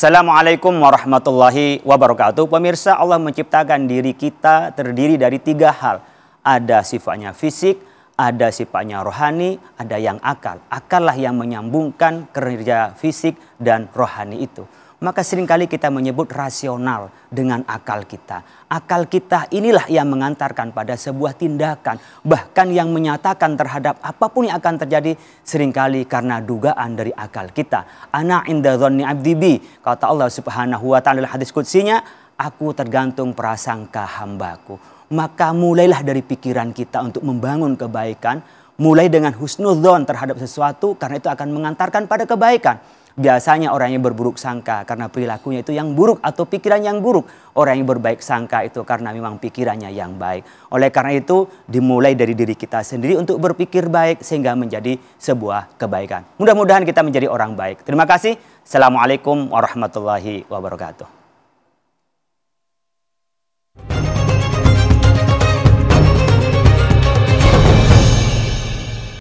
Assalamualaikum warahmatullahi wabarakatuh. Pemirsa Allah menciptakan diri kita terdiri dari tiga hal. Ada sifatnya fisik, ada sifatnya rohani, ada yang akal. Akallah yang menyambungkan kerja fisik dan rohani itu maka seringkali kita menyebut rasional dengan akal kita. Akal kita inilah yang mengantarkan pada sebuah tindakan, bahkan yang menyatakan terhadap apapun yang akan terjadi seringkali karena dugaan dari akal kita. Ana inda dhanni Abdibi, kata Allah Subhanahu wa taala hadis kudsinya, aku tergantung prasangka hambaku. Maka mulailah dari pikiran kita untuk membangun kebaikan, mulai dengan husnudzon terhadap sesuatu karena itu akan mengantarkan pada kebaikan. Biasanya orang yang berburuk sangka karena perilakunya itu yang buruk atau pikiran yang buruk. Orang yang berbaik sangka itu karena memang pikirannya yang baik. Oleh karena itu dimulai dari diri kita sendiri untuk berpikir baik sehingga menjadi sebuah kebaikan. Mudah-mudahan kita menjadi orang baik. Terima kasih. Assalamualaikum warahmatullahi wabarakatuh.